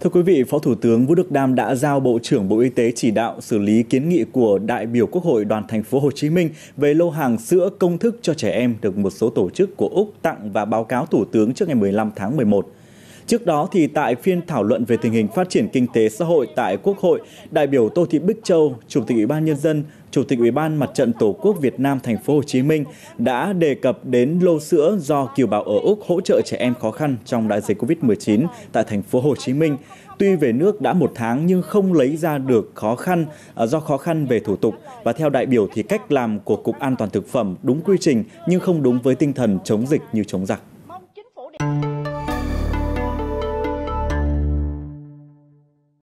Thưa quý vị, Phó Thủ tướng Vũ Đức Đam đã giao Bộ trưởng Bộ Y tế chỉ đạo xử lý kiến nghị của đại biểu Quốc hội Đoàn thành phố Hồ Chí Minh về lô hàng sữa công thức cho trẻ em được một số tổ chức của Úc tặng và báo cáo Thủ tướng trước ngày 15 tháng 11. Trước đó thì tại phiên thảo luận về tình hình phát triển kinh tế xã hội tại Quốc hội, đại biểu Tô Thị Bích Châu, Chủ tịch Ủy ban nhân dân, Chủ tịch Ủy ban Mặt trận Tổ quốc Việt Nam thành phố Hồ Chí Minh đã đề cập đến lô sữa do kiều bào ở Úc hỗ trợ trẻ em khó khăn trong đại dịch Covid-19 tại thành phố Hồ Chí Minh. Tuy về nước đã một tháng nhưng không lấy ra được khó khăn à, do khó khăn về thủ tục và theo đại biểu thì cách làm của Cục An toàn Thực phẩm đúng quy trình nhưng không đúng với tinh thần chống dịch như chống giặc.